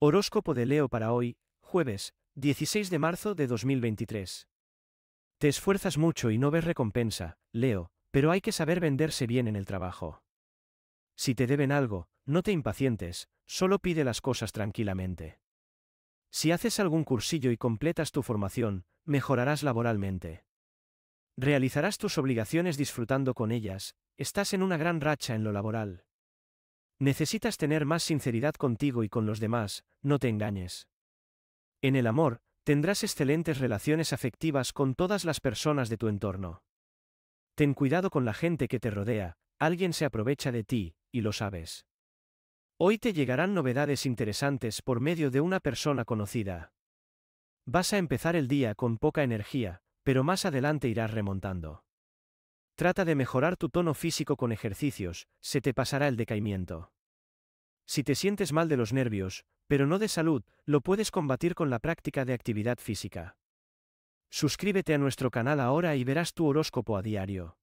Horóscopo de Leo para hoy, jueves, 16 de marzo de 2023. Te esfuerzas mucho y no ves recompensa, Leo, pero hay que saber venderse bien en el trabajo. Si te deben algo, no te impacientes, solo pide las cosas tranquilamente. Si haces algún cursillo y completas tu formación, mejorarás laboralmente. Realizarás tus obligaciones disfrutando con ellas, estás en una gran racha en lo laboral. Necesitas tener más sinceridad contigo y con los demás, no te engañes. En el amor, tendrás excelentes relaciones afectivas con todas las personas de tu entorno. Ten cuidado con la gente que te rodea, alguien se aprovecha de ti, y lo sabes. Hoy te llegarán novedades interesantes por medio de una persona conocida. Vas a empezar el día con poca energía, pero más adelante irás remontando. Trata de mejorar tu tono físico con ejercicios, se te pasará el decaimiento. Si te sientes mal de los nervios, pero no de salud, lo puedes combatir con la práctica de actividad física. Suscríbete a nuestro canal ahora y verás tu horóscopo a diario.